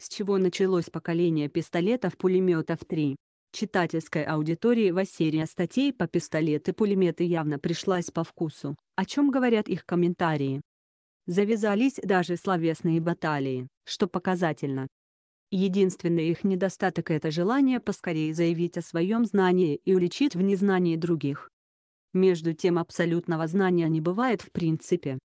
с чего началось поколение пистолетов-пулеметов 3. Читательской аудитории серии статей по пистолеты-пулеметы явно пришлась по вкусу, о чем говорят их комментарии. Завязались даже словесные баталии, что показательно. Единственный их недостаток – это желание поскорее заявить о своем знании и уличить в незнании других. Между тем абсолютного знания не бывает в принципе.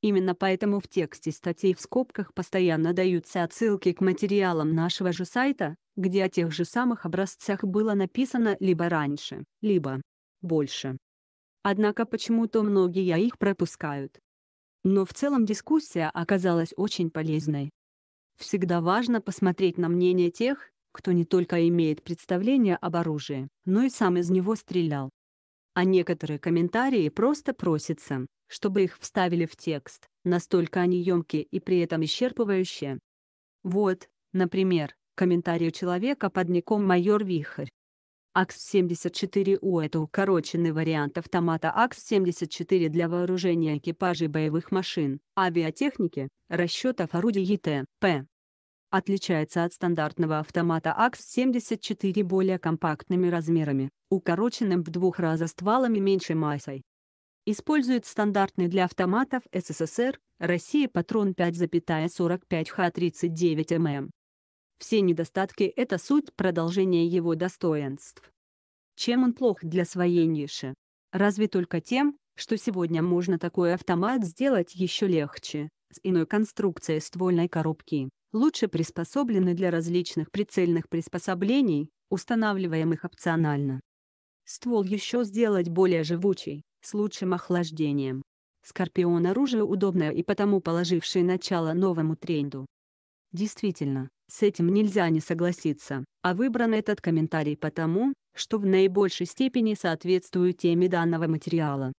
Именно поэтому в тексте статей в скобках постоянно даются отсылки к материалам нашего же сайта, где о тех же самых образцах было написано либо раньше, либо больше. Однако почему-то многие их пропускают. Но в целом дискуссия оказалась очень полезной. Всегда важно посмотреть на мнение тех, кто не только имеет представление об оружии, но и сам из него стрелял а некоторые комментарии просто просятся, чтобы их вставили в текст, настолько они емкие и при этом исчерпывающие. Вот, например, комментарий человека под ником «Майор Вихрь». АКС-74У – это укороченный вариант автомата АКС-74 для вооружения экипажей боевых машин, авиатехники, расчетов орудий ЕТ, П, отличается от стандартного автомата АКС-74 более компактными размерами, укороченным в двух раза стволами меньшей массой. Использует стандартный для автоматов СССР, России патрон 5,45 Х39 мм. Все недостатки – это суть продолжения его достоинств. Чем он плох для своей ниши? Разве только тем, что сегодня можно такой автомат сделать еще легче, с иной конструкцией ствольной коробки лучше приспособлены для различных прицельных приспособлений, устанавливаемых опционально. Ствол еще сделать более живучий, с лучшим охлаждением. Скорпион оружие удобное и потому положившее начало новому тренду. Действительно, с этим нельзя не согласиться, а выбран этот комментарий потому, что в наибольшей степени соответствует теме данного материала.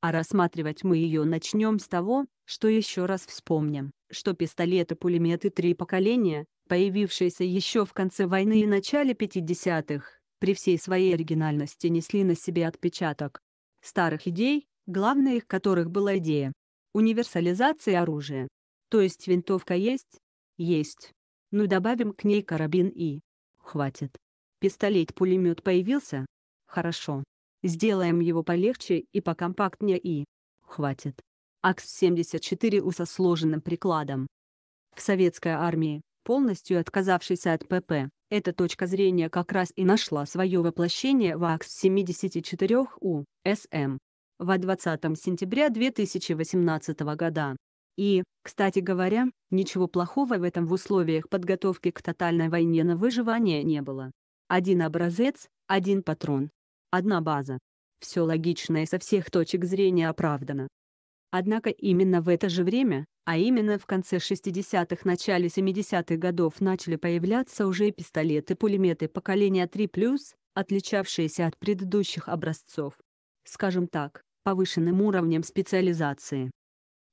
А рассматривать мы ее начнем с того, что еще раз вспомним, что пистолеты, пулеметы три поколения, появившиеся еще в конце войны и начале 50-х, при всей своей оригинальности несли на себе отпечаток старых идей, главной их которых была идея универсализации оружия. То есть винтовка есть? Есть. Ну добавим к ней карабин и... Хватит. Пистолет-пулемет появился? Хорошо. Сделаем его полегче и покомпактнее и... Хватит. АКС-74 У со сложенным прикладом. В советской армии, полностью отказавшейся от ПП, эта точка зрения как раз и нашла свое воплощение в АКС-74 У, СМ, во 20 сентября 2018 года. И, кстати говоря, ничего плохого в этом в условиях подготовки к тотальной войне на выживание не было. Один образец, один патрон. Одна база. Все логично и со всех точек зрения оправдано. Однако именно в это же время, а именно в конце 60-х, начале 70-х годов начали появляться уже пистолеты, пулеметы поколения 3+, отличавшиеся от предыдущих образцов. Скажем так, повышенным уровнем специализации.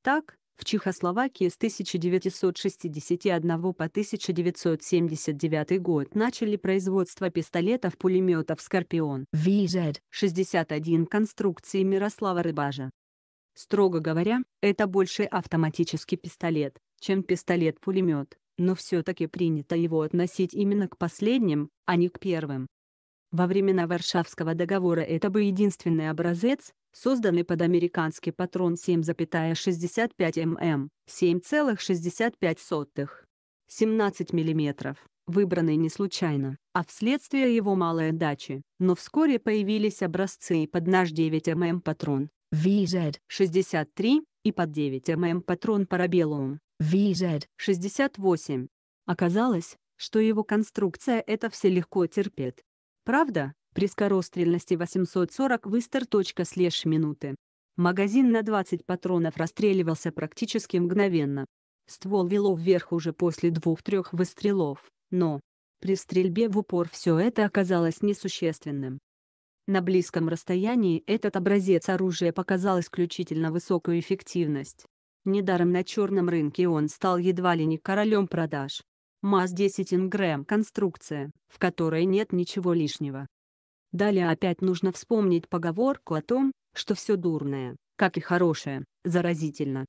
Так, в Чехословакии с 1961 по 1979 год начали производство пистолетов-пулеметов «Скорпион» VZ-61 конструкции Мирослава Рыбажа. Строго говоря, это больше автоматический пистолет, чем пистолет-пулемет, но все-таки принято его относить именно к последним, а не к первым. Во времена Варшавского договора это был единственный образец, созданный под американский патрон 7,65 мм, 7,65, 17 мм, выбранный не случайно, а вследствие его малой отдачи, но вскоре появились образцы и под наш 9 мм патрон, VZ63 и под 9 мм патрон парабеллум VZ68. Оказалось, что его конструкция это все легко терпит. Правда, при скорострельности 840 выстер. Слеж минуты. Магазин на 20 патронов расстреливался практически мгновенно. Ствол вело вверх уже после двух-трех выстрелов, но при стрельбе в упор все это оказалось несущественным. На близком расстоянии этот образец оружия показал исключительно высокую эффективность. Недаром на черном рынке он стал едва ли не королем продаж. МАЗ-10 Ингрэм – конструкция, в которой нет ничего лишнего. Далее опять нужно вспомнить поговорку о том, что все дурное, как и хорошее, заразительно.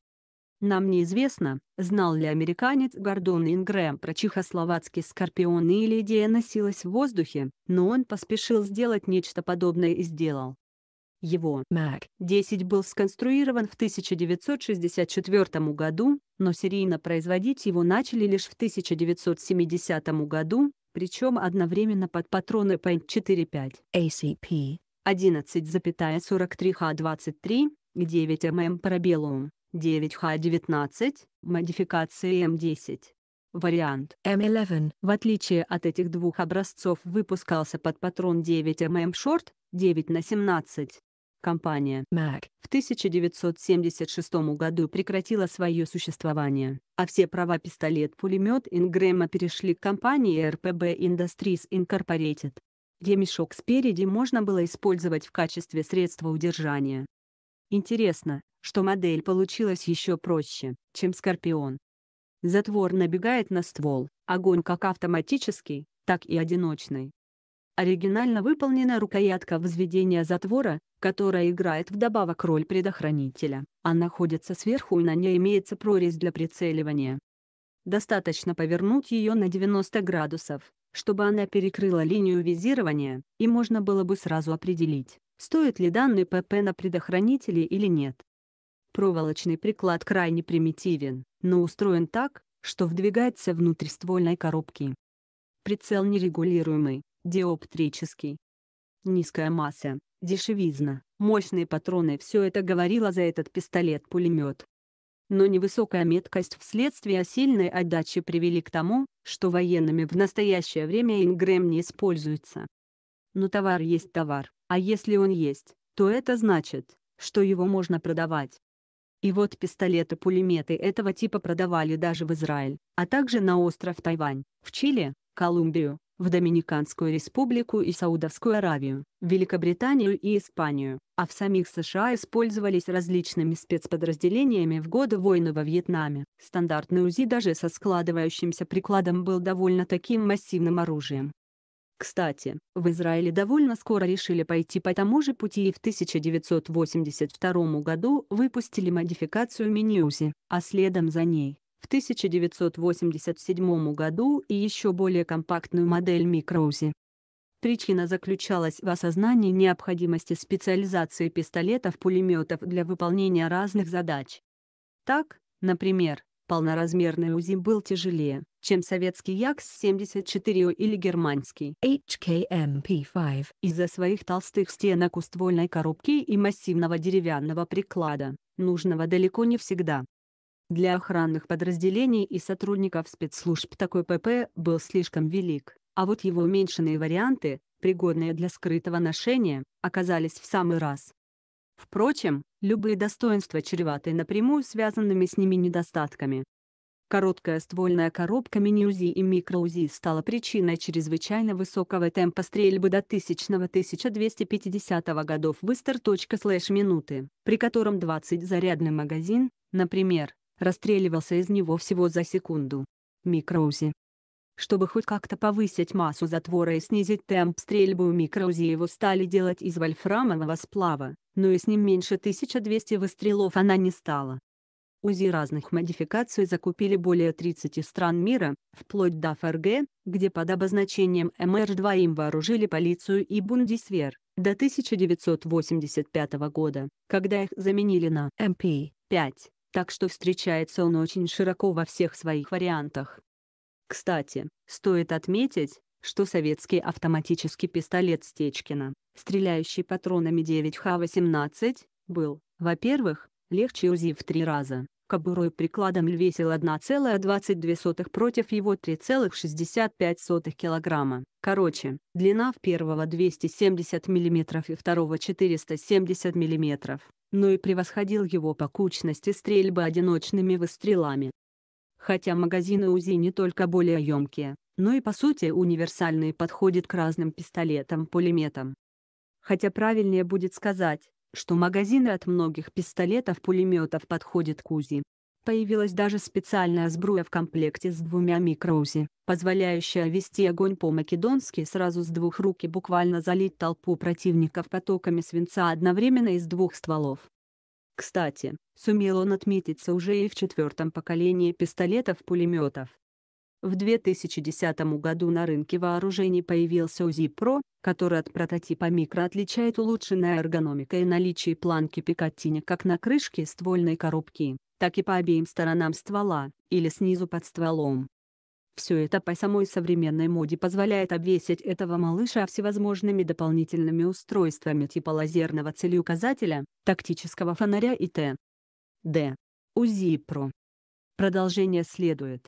Нам неизвестно, знал ли американец Гордон Ингрэм про чехословацкий скорпион или идея носилась в воздухе, но он поспешил сделать нечто подобное и сделал. Его «Мак-10» был сконструирован в 1964 году, но серийно производить его начали лишь в 1970 году, причем одновременно под патроны Paint 4.5 ACP 11,43Х23, 9 мм парабеллум. 9Х19, модификации М10. Вариант М11, в отличие от этих двух образцов, выпускался под патрон 9ММ Short 9 на 17. Компания MAC в 1976 году прекратила свое существование, а все права пистолет-пулемет Ингрэма перешли к компании RPB Industries Incorporated. Ремешок спереди можно было использовать в качестве средства удержания, Интересно, что модель получилась еще проще, чем «Скорпион». Затвор набегает на ствол, огонь как автоматический, так и одиночный. Оригинально выполнена рукоятка возведения затвора, которая играет вдобавок роль предохранителя. Она находится сверху и на ней имеется прорезь для прицеливания. Достаточно повернуть ее на 90 градусов, чтобы она перекрыла линию визирования, и можно было бы сразу определить, стоит ли данный ПП на предохранители или нет. Проволочный приклад крайне примитивен, но устроен так, что вдвигается внутрь ствольной коробки. Прицел нерегулируемый, диоптрический. Низкая масса, дешевизна, мощные патроны – все это говорило за этот пистолет-пулемет. Но невысокая меткость вследствие сильной отдачи привели к тому, что военными в настоящее время ингрэм не используется. Но товар есть товар. А если он есть, то это значит, что его можно продавать. И вот пистолеты-пулеметы этого типа продавали даже в Израиль, а также на остров Тайвань, в Чили, Колумбию, в Доминиканскую республику и Саудовскую Аравию, Великобританию и Испанию, а в самих США использовались различными спецподразделениями в годы войны во Вьетнаме. Стандартный УЗИ даже со складывающимся прикладом был довольно таким массивным оружием, кстати, в Израиле довольно скоро решили пойти по тому же пути и в 1982 году выпустили модификацию Миньюзи, а следом за ней в 1987 году и еще более компактную модель Микроузи. Причина заключалась в осознании необходимости специализации пистолетов-пулеметов для выполнения разных задач. Так, например, полноразмерный УЗИ был тяжелее, чем советский Якс-74 или германский HKMP-5 из-за своих толстых стенок у ствольной коробки и массивного деревянного приклада, нужного далеко не всегда. Для охранных подразделений и сотрудников спецслужб такой ПП был слишком велик, а вот его уменьшенные варианты, пригодные для скрытого ношения, оказались в самый раз. Впрочем, любые достоинства чреваты напрямую связанными с ними недостатками, Короткая ствольная коробка мини-УЗИ и микро-УЗИ стала причиной чрезвычайно высокого темпа стрельбы до 1000-1250 годов выстер. слэш минуты, при котором 20 зарядный магазин, например, расстреливался из него всего за секунду. Микро-УЗИ чтобы хоть как-то повысить массу затвора и снизить темп стрельбы у микроузи его стали делать из вольфрамового сплава, но и с ним меньше 1200 выстрелов она не стала. УЗИ разных модификаций закупили более 30 стран мира, вплоть до ФРГ, где под обозначением МР-2 им вооружили полицию и бундисвер, до 1985 года, когда их заменили на МП-5, эм так что встречается он очень широко во всех своих вариантах. Кстати, стоит отметить, что советский автоматический пистолет Стечкина, стреляющий патронами 9Х-18, был, во-первых, легче УЗИ в три раза, кобурой прикладом весил 1,22 против его 3,65 килограмма. Короче, длина в первого 270 мм и второго 470 мм, но и превосходил его по кучности стрельбы одиночными выстрелами. Хотя магазины УЗИ не только более емкие, но и по сути универсальные подходят к разным пистолетам-пулеметам. Хотя правильнее будет сказать, что магазины от многих пистолетов-пулеметов подходят к УЗИ. Появилась даже специальная сбруя в комплекте с двумя микроузи, позволяющая вести огонь по-македонски сразу с двух рук и буквально залить толпу противников потоками свинца одновременно из двух стволов. Кстати, сумел он отметиться уже и в четвертом поколении пистолетов-пулеметов, в 2010 году на рынке вооружений появился УЗИ-ПРО, который от прототипа микро отличает улучшенная эргономика и наличие планки Пикатини как на крышке ствольной коробки, так и по обеим сторонам ствола, или снизу под стволом. Все это по самой современной моде позволяет обвесить этого малыша всевозможными дополнительными устройствами типа лазерного целеуказателя, тактического фонаря и т. д. УЗИ-ПРО. Продолжение следует.